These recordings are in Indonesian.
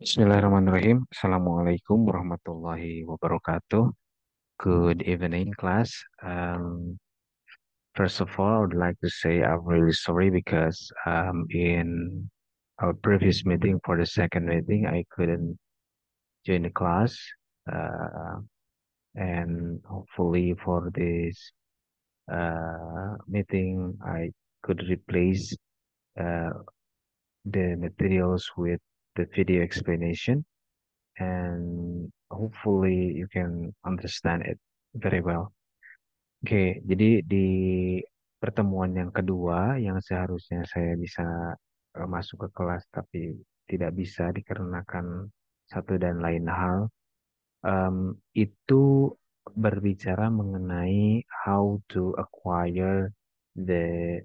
Bismillahirrahmanirrahim. Assalamualaikum warahmatullahi wabarakatuh. Good evening, class. Um, first of all, I would like to say I'm really sorry because um, in our previous meeting for the second meeting, I couldn't join the class. Uh, and hopefully for this uh, meeting, I could replace uh, the materials with the video explanation and hopefully you can understand it very well. Oke, okay, jadi di pertemuan yang kedua yang seharusnya saya bisa eh, masuk ke kelas tapi tidak bisa dikarenakan satu dan lain hal um, itu berbicara mengenai how to acquire the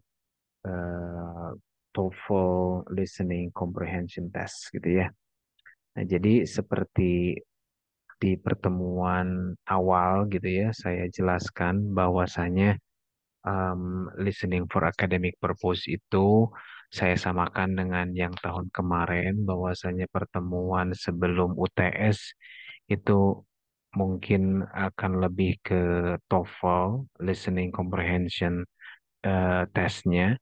uh, TOEFL Listening Comprehension Test gitu ya. Nah, jadi seperti di pertemuan awal gitu ya, saya jelaskan bahwasanya um, listening for academic purpose itu saya samakan dengan yang tahun kemarin bahwasanya pertemuan sebelum UTS itu mungkin akan lebih ke TOEFL listening comprehension uh, testnya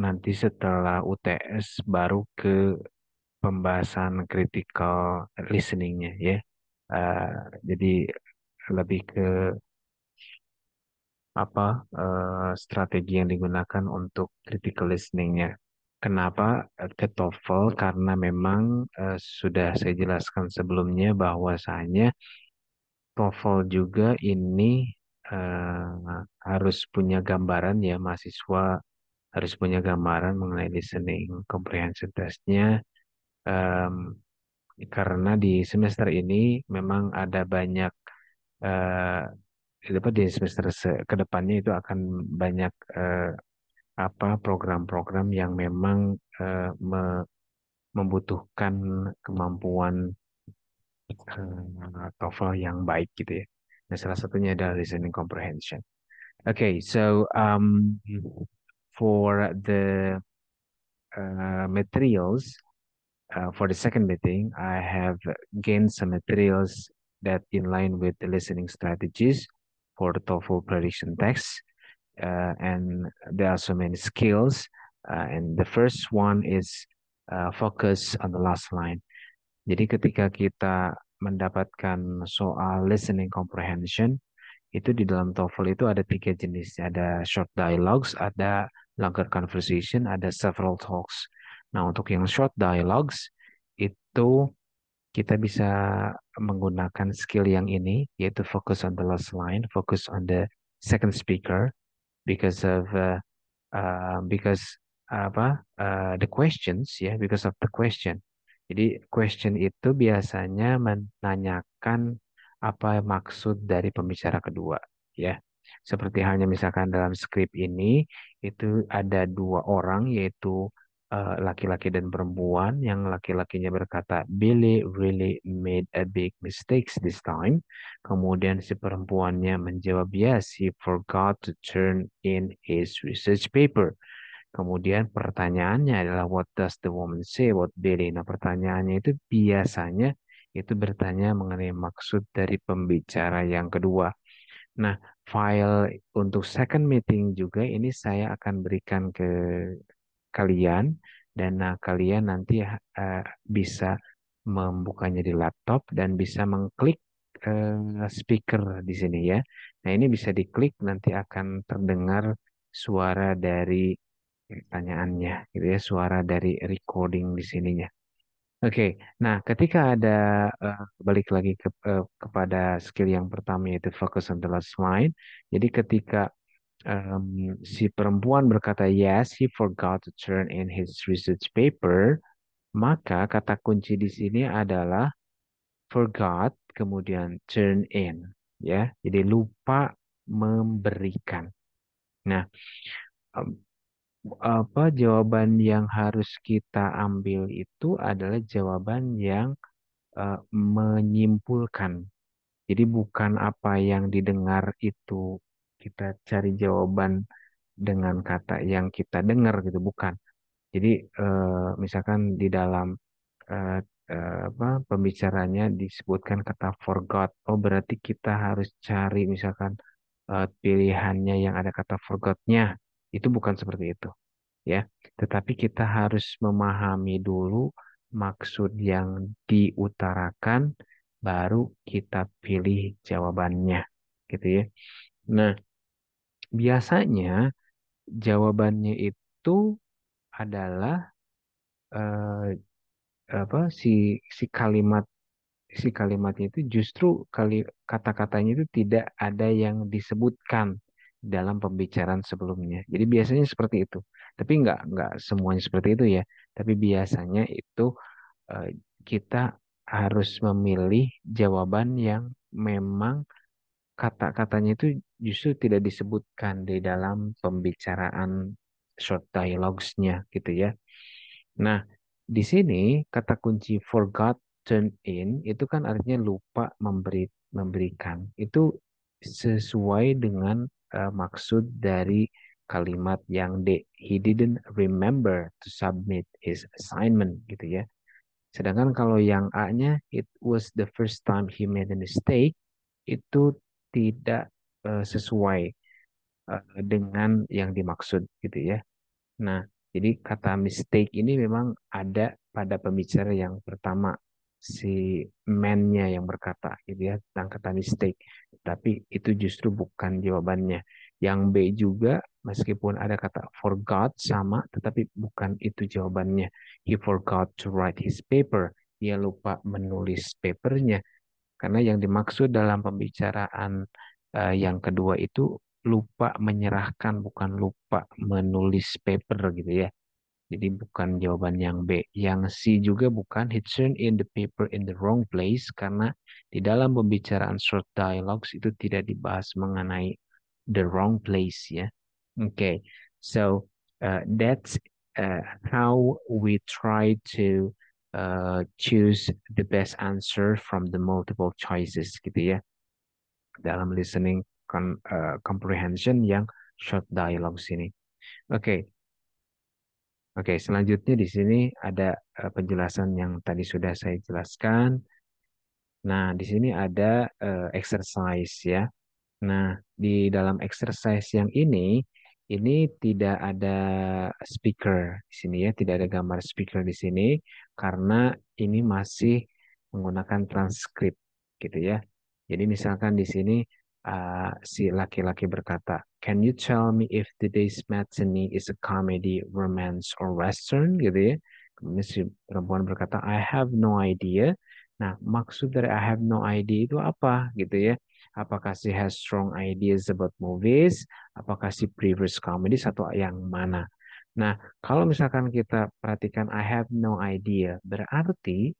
nanti setelah UTS baru ke pembahasan critical listeningnya ya. Uh, jadi lebih ke apa uh, strategi yang digunakan untuk critical listeningnya. Kenapa ke TOEFL? Karena memang uh, sudah saya jelaskan sebelumnya bahwasanya TOEFL juga ini uh, harus punya gambaran ya mahasiswa harus punya gambaran mengenai listening comprehension testnya um, karena di semester ini memang ada banyak uh, di semester kedepannya itu akan banyak uh, apa program-program yang memang uh, me membutuhkan kemampuan uh, TOEFL yang baik gitu ya. Nah salah satunya adalah listening comprehension. Oke, okay, so um, for the uh, materials uh, for the second meeting, I have gained some materials that in line with the listening strategies for the TOEFL prediction text. Uh, and there are so many skills. Uh, and the first one is uh, focus on the last line. Jadi ketika kita mendapatkan soal listening comprehension, itu di dalam TOEFL itu ada tiga jenis. Ada short dialogues, ada longer conversation ada several talks. Nah, untuk yang short dialogues itu kita bisa menggunakan skill yang ini yaitu focus on the last line, focus on the second speaker because of uh, uh, because apa uh, the questions ya yeah, because of the question. Jadi question itu biasanya menanyakan apa maksud dari pembicara kedua ya. Seperti halnya misalkan dalam skrip ini itu ada dua orang yaitu eh, laki-laki uh, dan perempuan yang laki-lakinya berkata Billy really made a big mistakes this time. Kemudian si perempuannya menjawab yes he forgot to turn in his research paper. Kemudian pertanyaannya adalah what does the woman say about Billy? Nah pertanyaannya itu biasanya itu bertanya mengenai maksud dari pembicara yang kedua. Nah, file untuk second meeting juga ini saya akan berikan ke kalian dan nah, kalian nanti uh, bisa membukanya di laptop dan bisa mengklik uh, speaker di sini ya. Nah ini bisa diklik nanti akan terdengar suara dari eh, pertanyaannya gitu ya, suara dari recording di sininya. Oke, nah ketika ada uh, balik lagi ke, uh, kepada skill yang pertama yaitu focus on the last line. Jadi ketika um, si perempuan berkata yes, he forgot to turn in his research paper, maka kata kunci di sini adalah forgot kemudian turn in, ya. Jadi lupa memberikan. Nah, um, apa jawaban yang harus kita ambil itu adalah jawaban yang uh, menyimpulkan. Jadi bukan apa yang didengar itu kita cari jawaban dengan kata yang kita dengar gitu, bukan. Jadi uh, misalkan di dalam uh, apa pembicaranya disebutkan kata forgot. Oh berarti kita harus cari misalkan pilihannya yang ada kata forgotnya itu bukan seperti itu, ya. Tetapi kita harus memahami dulu maksud yang diutarakan baru kita pilih jawabannya, gitu ya. Nah, biasanya jawabannya itu adalah eh, apa si si kalimat si kalimatnya itu justru kali kata-katanya itu tidak ada yang disebutkan dalam pembicaraan sebelumnya. Jadi biasanya seperti itu. Tapi nggak nggak semuanya seperti itu ya. Tapi biasanya itu uh, kita harus memilih jawaban yang memang kata-katanya itu justru tidak disebutkan di dalam pembicaraan short dialogues-nya gitu ya. Nah, di sini kata kunci forgot turn in itu kan artinya lupa memberi memberikan. Itu sesuai dengan uh, maksud dari kalimat yang D. He didn't remember to submit his assignment gitu ya. Sedangkan kalau yang A-nya it was the first time he made a mistake itu tidak uh, sesuai uh, dengan yang dimaksud gitu ya. Nah, jadi kata mistake ini memang ada pada pembicara yang pertama si man-nya yang berkata gitu ya tentang kata mistake tapi itu justru bukan jawabannya. Yang B juga meskipun ada kata forgot sama tetapi bukan itu jawabannya. He forgot to write his paper. Dia lupa menulis papernya. Karena yang dimaksud dalam pembicaraan uh, yang kedua itu lupa menyerahkan bukan lupa menulis paper gitu ya. Jadi bukan jawaban yang B. Yang C juga bukan. He turned in the paper in the wrong place karena di dalam pembicaraan short dialogues itu tidak dibahas mengenai the wrong place ya. Oke, okay. so uh, that's uh, how we try to uh, choose the best answer from the multiple choices gitu ya. Dalam listening con, uh, comprehension yang short dialogues ini. Oke. Okay. Oke, selanjutnya di sini ada eh, penjelasan yang tadi sudah saya jelaskan. Nah, di sini ada uh, exercise ya. Nah, di dalam exercise yang ini, ini tidak ada speaker di sini ya, tidak ada gambar speaker di sini karena ini masih menggunakan transkrip gitu ya. Jadi misalkan di sini uh, si laki-laki berkata, "Can you tell me if today's matinee is a comedy, romance, or western?" gitu ya. Kemudian si perempuan berkata, "I have no idea." Nah, maksud dari "I have no idea" itu apa gitu ya? Apakah si has strong ideas about movies? Apakah si previous comedy satu yang mana? Nah, kalau misalkan kita perhatikan I have no idea, berarti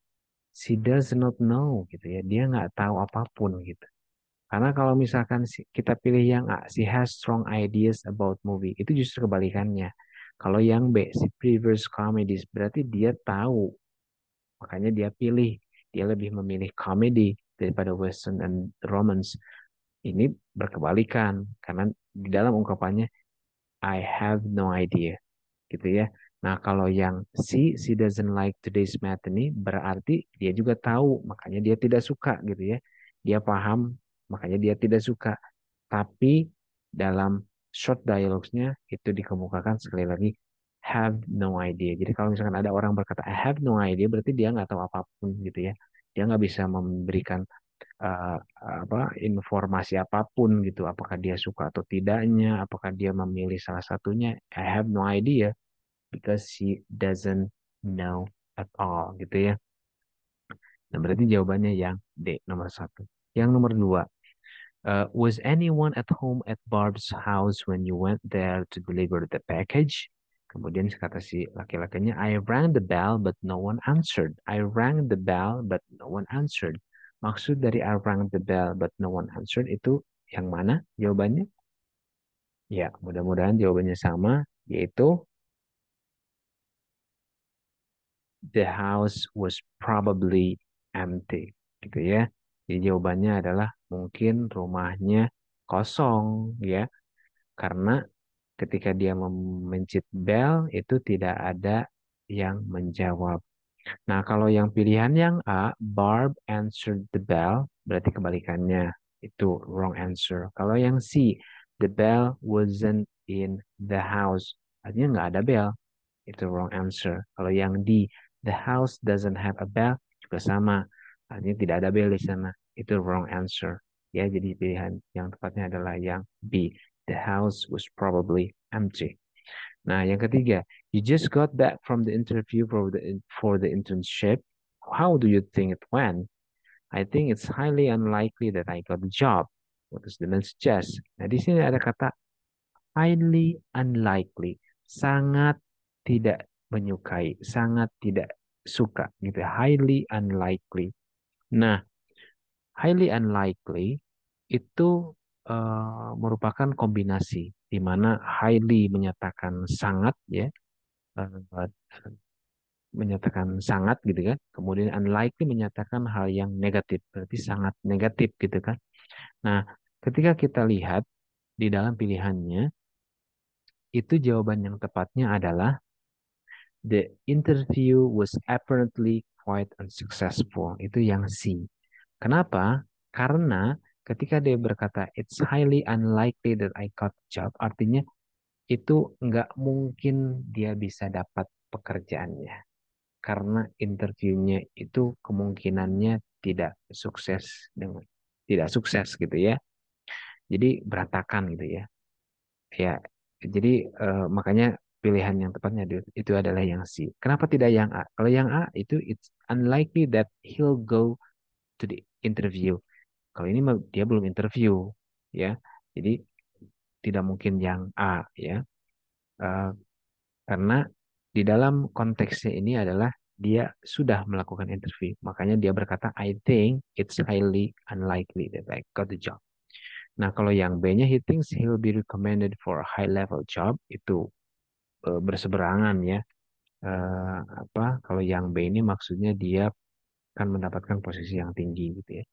she does not know gitu ya. Dia nggak tahu apapun gitu. Karena kalau misalkan kita pilih yang A, she has strong ideas about movie. Itu justru kebalikannya. Kalau yang B, she prefers comedy Berarti dia tahu. Makanya dia pilih. Dia lebih memilih comedy daripada western and romance. Ini berkebalikan. Karena di dalam ungkapannya, I have no idea. Gitu ya. Nah, kalau yang si, she doesn't like today's matinee, berarti dia juga tahu, makanya dia tidak suka gitu ya. Dia paham Makanya dia tidak suka. Tapi dalam short dialogue nya itu dikemukakan sekali lagi have no idea. Jadi kalau misalkan ada orang berkata I have no idea berarti dia nggak tahu apapun gitu ya. Dia nggak bisa memberikan uh, apa informasi apapun gitu. Apakah dia suka atau tidaknya, apakah dia memilih salah satunya. I have no idea because she doesn't know at all gitu ya. Nah berarti jawabannya yang D nomor satu. Yang nomor dua Uh, was anyone at home at Barb's house when you went there to deliver the package? Kemudian kata si laki-lakinya, I rang the bell but no one answered. I rang the bell but no one answered. Maksud dari I rang the bell but no one answered itu yang mana jawabannya? Ya, mudah-mudahan jawabannya sama, yaitu the house was probably empty. Gitu ya. Jadi jawabannya adalah mungkin rumahnya kosong ya karena ketika dia memencet bel itu tidak ada yang menjawab. Nah, kalau yang pilihan yang A, Barb answered the bell, berarti kebalikannya itu wrong answer. Kalau yang C, the bell wasn't in the house, artinya nggak ada bel, itu wrong answer. Kalau yang D, the house doesn't have a bell, juga sama, artinya tidak ada bel di sana itu wrong answer ya jadi pilihan yang tepatnya adalah yang B the house was probably empty nah yang ketiga you just got back from the interview for the for the internship how do you think it went I think it's highly unlikely that I got the job what does the man suggest nah di sini ada kata highly unlikely sangat tidak menyukai sangat tidak suka gitu ya. highly unlikely nah highly unlikely itu uh, merupakan kombinasi di mana highly menyatakan sangat ya uh, menyatakan sangat gitu kan kemudian unlikely menyatakan hal yang negatif berarti sangat negatif gitu kan nah ketika kita lihat di dalam pilihannya itu jawaban yang tepatnya adalah the interview was apparently quite unsuccessful itu yang C Kenapa? Karena ketika dia berkata it's highly unlikely that I got job, artinya itu nggak mungkin dia bisa dapat pekerjaannya. Karena interviewnya itu kemungkinannya tidak sukses dengan tidak sukses gitu ya. Jadi berantakan gitu ya. Ya, jadi eh, makanya pilihan yang tepatnya itu adalah yang C. Kenapa tidak yang A? Kalau yang A itu it's unlikely that he'll go to the interview. Kalau ini dia belum interview, ya. Jadi tidak mungkin yang A, ya. Uh, karena di dalam konteksnya ini adalah dia sudah melakukan interview. Makanya dia berkata, I think it's highly unlikely that I got the job. Nah, kalau yang B-nya, he thinks he'll be recommended for a high-level job, itu eh, berseberangan ya. Uh, apa kalau yang B ini maksudnya dia akan mendapatkan posisi yang tinggi gitu ya.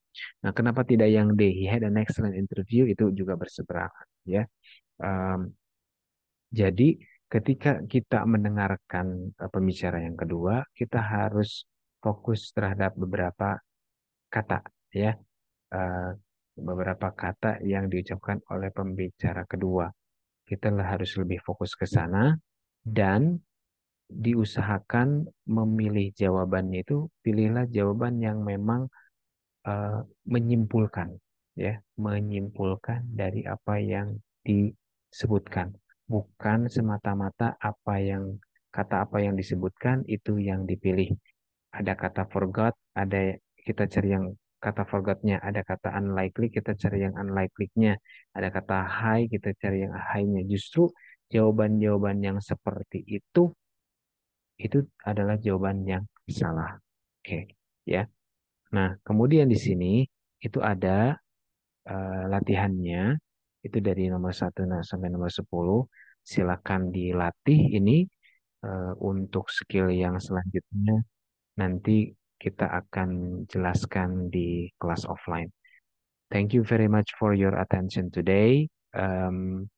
Nah, kenapa tidak yang D? He had an excellent interview itu juga berseberangan ya. Um, jadi ketika kita mendengarkan uh, pembicara yang kedua, kita harus fokus terhadap beberapa kata ya. Uh, beberapa kata yang diucapkan oleh pembicara kedua. Kita harus lebih fokus ke sana dan diusahakan memilih jawabannya itu pilihlah jawaban yang memang uh, menyimpulkan ya menyimpulkan dari apa yang disebutkan bukan semata-mata apa yang kata apa yang disebutkan itu yang dipilih ada kata forgot ada kita cari yang kata forgotnya ada kata unlikely kita cari yang unlikely-nya ada kata high kita cari yang high-nya justru jawaban-jawaban yang seperti itu itu adalah jawaban yang salah. Oke, okay, ya. Nah, kemudian di sini itu ada uh, latihannya itu dari nomor satu sampai nomor 10. Silakan dilatih ini uh, untuk skill yang selanjutnya nanti kita akan jelaskan di kelas offline. Thank you very much for your attention today. Um,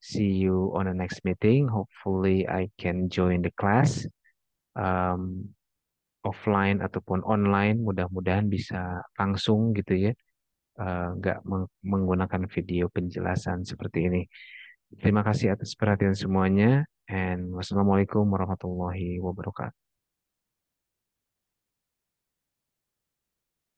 see you on the next meeting. Hopefully I can join the class um, offline ataupun online. Mudah-mudahan bisa langsung gitu ya, eh, nggak uh, meng menggunakan video penjelasan seperti ini. Terima kasih atas perhatian semuanya and wassalamualaikum warahmatullahi wabarakatuh.